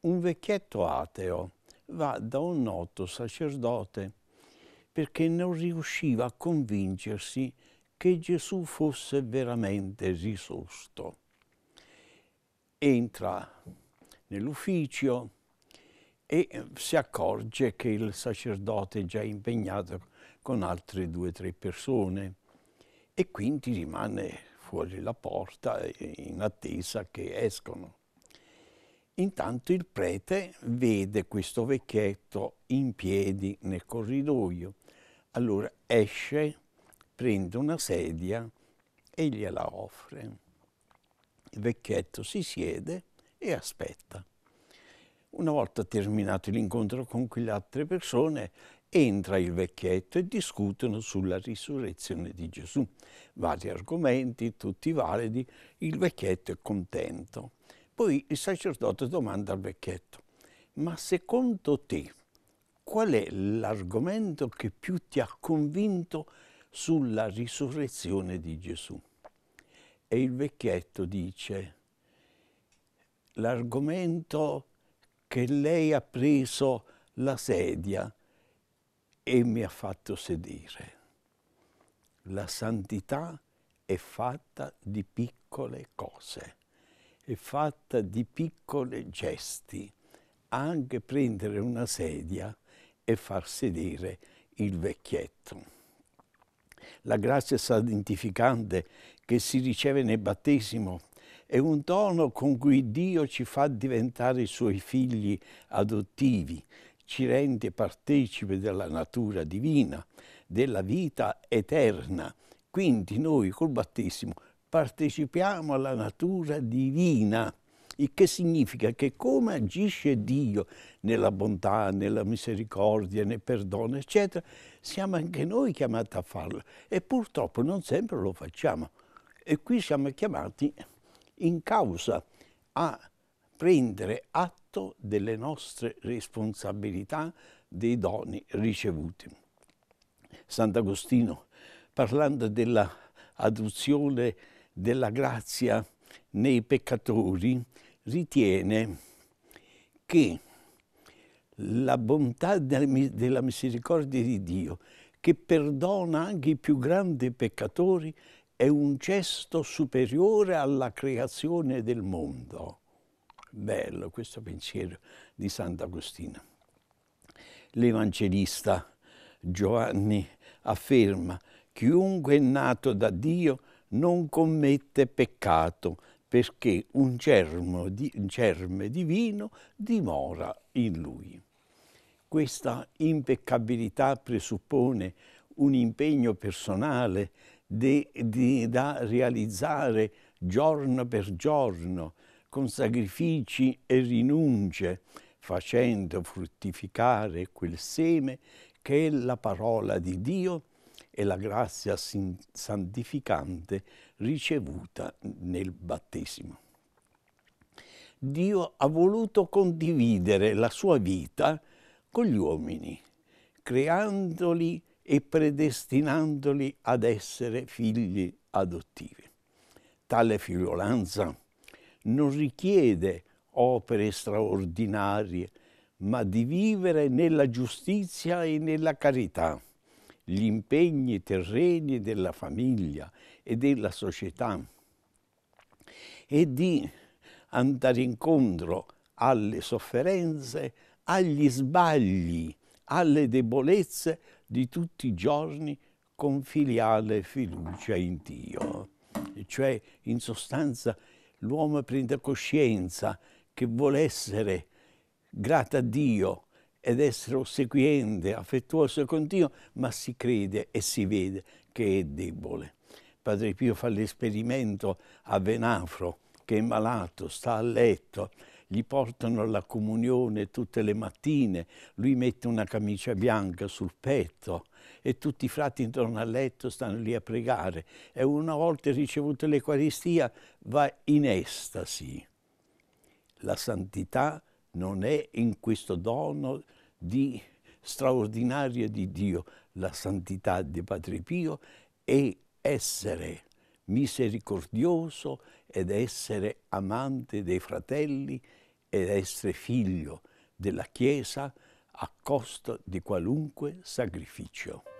Un vecchietto ateo va da un noto sacerdote perché non riusciva a convincersi che Gesù fosse veramente risorto. Entra nell'ufficio e si accorge che il sacerdote è già impegnato con altre due o tre persone e quindi rimane fuori la porta in attesa che escono. Intanto il prete vede questo vecchietto in piedi nel corridoio. Allora esce, prende una sedia e gliela offre. Il vecchietto si siede e aspetta. Una volta terminato l'incontro con quelle altre persone, entra il vecchietto e discutono sulla risurrezione di Gesù. Vari argomenti, tutti validi, il vecchietto è contento. Poi il sacerdote domanda al vecchietto, ma secondo te qual è l'argomento che più ti ha convinto sulla risurrezione di Gesù? E il vecchietto dice, l'argomento che lei ha preso la sedia e mi ha fatto sedere. La santità è fatta di piccole cose, è fatta di piccoli gesti, anche prendere una sedia e far sedere il vecchietto. La grazia santificante che si riceve nel battesimo è un dono con cui Dio ci fa diventare i suoi figli adottivi, ci rende partecipe della natura divina, della vita eterna. Quindi noi col battesimo partecipiamo alla natura divina, il che significa che come agisce Dio nella bontà, nella misericordia, nel perdono, eccetera, siamo anche noi chiamati a farlo e purtroppo non sempre lo facciamo. E qui siamo chiamati in causa a prendere atto atto delle nostre responsabilità, dei doni ricevuti. Sant'Agostino, parlando dell'adozione della grazia nei peccatori, ritiene che la bontà della misericordia di Dio, che perdona anche i più grandi peccatori, è un gesto superiore alla creazione del mondo. Bello questo pensiero di Sant'Agostino. L'Evangelista Giovanni afferma, chiunque è nato da Dio non commette peccato, perché un, di, un germe divino dimora in lui. Questa impeccabilità presuppone un impegno personale de, de, da realizzare giorno per giorno, con sacrifici e rinunce, facendo fruttificare quel seme che è la parola di Dio e la grazia santificante ricevuta nel battesimo. Dio ha voluto condividere la sua vita con gli uomini, creandoli e predestinandoli ad essere figli adottivi. Tale figliolanza non richiede opere straordinarie, ma di vivere nella giustizia e nella carità. Gli impegni terreni della famiglia e della società e di andare incontro alle sofferenze, agli sbagli, alle debolezze di tutti i giorni con filiale fiducia in Dio. Cioè, in sostanza, l'uomo prende coscienza che vuole essere grato a Dio ed essere ossequiente, affettuoso con Dio, ma si crede e si vede che è debole. Padre Pio fa l'esperimento a Venafro, che è malato, sta a letto, gli portano la comunione tutte le mattine, lui mette una camicia bianca sul petto e tutti i frati intorno al letto stanno lì a pregare e una volta ricevuta l'Eucaristia va in estasi. La santità non è in questo dono di straordinaria di Dio, la santità di Padre Pio è essere misericordioso ed essere amante dei fratelli ed essere figlio della Chiesa a costo di qualunque sacrificio.